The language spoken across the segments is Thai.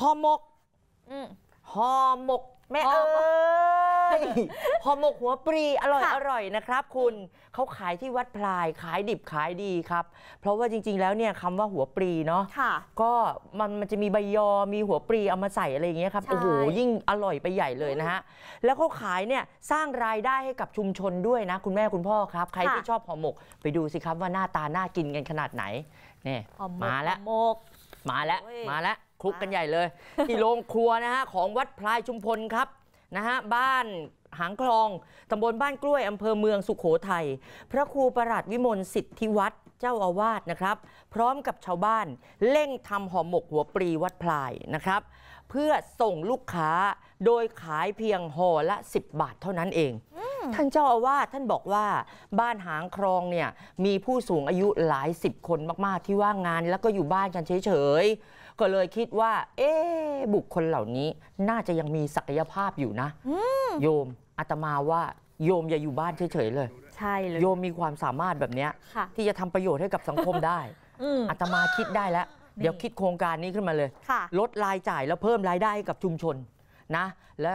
ห่อหมกอห่อหมก แม่เออหม่อหมกหัวปรีอร่อยอร่อยนะครับ คุณเขาขายที่วัดพลายขายดิบขายดีครับ เพราะว่าจริง ๆแล้วเนี่ยคำว่าหัวปรีเนาะก็มันมันจะมีใบยอมีหัวปรีเอามาใส่อะไรอย่างเงี้ยครับโอ้โหยิ่งอร่อยไปใหญ่เลยนะฮะแล้วเขาขายเนี่ยสร้างรายได้ให้กับชุมชนด้วยนะคุณแม่คุณพ่อครับใครที่ชอบห่อหมก ไปดูสิครับว่าหน้าตาน่ากินกันขนาดไหนเนี่ยมาแล้วหมกมาแล้ว มาแล้วคลุกกันใหญ่เลยที่โรงครัวนะฮะของวัดพลายชุมพลครับนะฮะบ้านหางคลองตำบลบ้านกล้วยอำเภอเมืองสุขโขทยัยพระครูประหลัดวิมลสิทธิวัฒน์เจ้าอาวาสนะครับ พร้อมกับชาวบ้านเร่งทำห่อหมกหัวปลีวัดพลายนะครับ เพื่อส่งลูกค้าโดยขายเพียงห่อละ 10 บาทเท่านั้นเอง ท่านเจ้าอาวาสท่านบอกว่าบ้านหางคลองเนี่ยมีผู้สูงอายุหลายสิบคนมากๆที่ว่างงานแล้วก็อยู่บ้านกันเฉยก็เลยคิดว่า เอ๊บุคคลเหล่านี้ น่าจะยังมีศักยภาพอยู่นะโยมอาตมาว่าโยมอย่าอยู่บ้านเฉยๆเลย ใช่เลย โยมมีความสามารถแบบนี้ที่จะทำประโยชน์ให้กับสังคมได้ออาตมาคิดได้แล้ว เดี๋ยวคิดโครงการนี้ขึ้นมาเลย ลดรายจ่ายแล้วเพิ่มรายได้ให้กับชุมชน นะ และ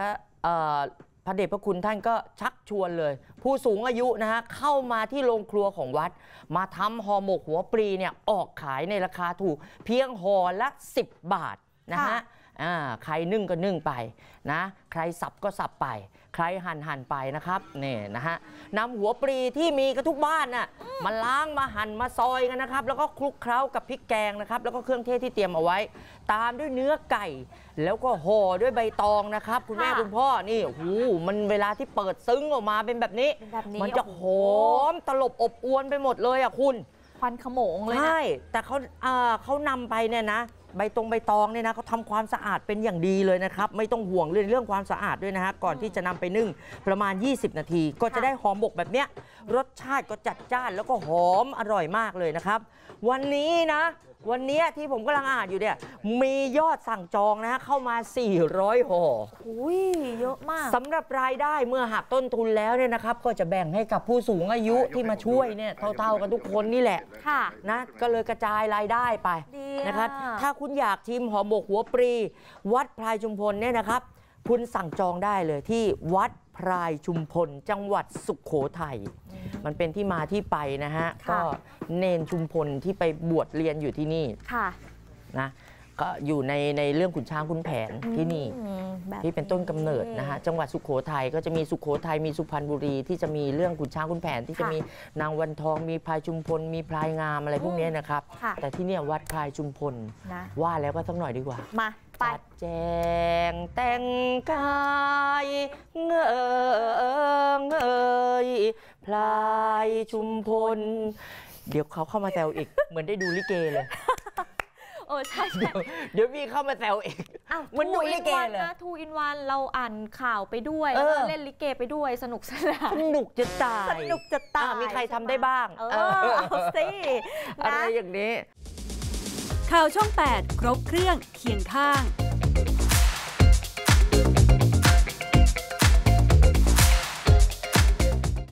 พระเดชพระคุณท่านก็ชักชวนเลย ผู้สูงอายุนะฮะเข้ามาที่โรงครัวของวัด มาทำห่อหมกหัวปลีเนี่ยออกขายในราคาถูก เพียงห่อละ 10 บาทนะฮะใครนึ่งก็นึ่งไปนะ ใครสับก็สับไป ใครหั่นหั่นไปนะครับ นี่นะฮะนำหัวปลีที่มีกันทุกบ้านน่ะมาล้างมาหั่นมาซอยกันนะครับ แล้วก็คลุกเคล้ากับพริกแกงนะครับ แล้วก็เครื่องเทศที่เตรียมเอาไว้ ตามด้วยเนื้อไก่แล้วก็ห่อด้วยใบตองนะครับ คุณแม่คุณพ่อนี่โอ้โหมันเวลาที่เปิดซึ้งออกมาเป็นแบบนี้ มันจะหอมตลบอบอวนไปหมดเลยอ่ะคุณควันขโมงเลยนะใช่แต่เขาเขานำไปเนี่ยนะใบตรงใบตองเนี่ยนะเขาทำความสะอาดเป็นอย่างดีเลยนะครับ ไม่ต้องห่วงเรื่องเรื่องความสะอาดด้วยนะฮะก่อนที่จะนำไปนึ่ง ประมาณ 20 นาที ก็จะได้หอมบกแบบเนี้ยรสชาติก็จัดจ้านแล้วก็หอมอร่อยมากเลยนะครับ วันนี้นะวันนี้ที่ผมกำลังอ่านอยู่เนี่ยมียอดสั่งจองนะฮะเข้ามา 400ห่ออุ้ยเยอะมากสำหรับรายได้เมื่อหักต้นทุนแล้วเนี่ยนะครับ ก็จะแบ่งให้กับผู้สูงอายุที่มาช่วยเนี่ยเท่าๆกันทุกคนนี่แหละ ค่ะนะก็เลยกระจายรายได้ไปนะครับถ้าคุณอยากทิมหอมบกหัวปรี วัดพลายชุมพลเนี่ยนะครับคุณสั่งจองได้เลยที่วัดพรายชุมพล จังหวัดสุขโขทัยมันเป็นที่มาที่ไปนะฮะ ก็เนนชุมพลที่ไปบวชเรียนอยู่ที่นี่ค่ะนะ ก็อยู่ในในเรื่องขุนช้างขุนแผนที่นี่ที่เป็นต้นกำเนิดนะฮะจังหวัดสุโขทัยก็จะมีสุโขทัยมีสุพรรณบุรี ที่จะมีเรื่องขุนช้างขุนแผน ที่จะมีนางวันทองมีพายชุมพลมีพลายงามอะไรพวกนี้นะครับ แต่ที่นี่วัดพลายชุมพลว่าแล้วก็สักหน่อยดีกว่ามาปัดแจงแต่งกายเงอพลายชุมพล เดี๋ยวเขาเข้ามาแซวอีก เหมือนได้ดูลิเกเลยโอ้ใช่ใชเดี๋ยวมีเข้ามาแซวอีกอหมันดูลิเกเลยนะทูอินวันเราอ่านข่าวไปด้วยเล่นลิเกไปด้วย สนุกสนานสนุกจะตายสนุกจะตายมีใครทำได้บ้าง เออเอาสิอะไรอย่างนี้ ข่าวช่อง8ครบเครื่องเคียงข้าง